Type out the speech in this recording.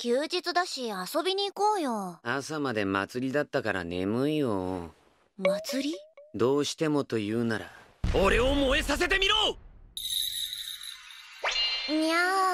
休日だし遊びに行こうよ朝まで祭りだったから眠いよ祭りどうしてもと言うなら俺を燃えさせてみろにゃー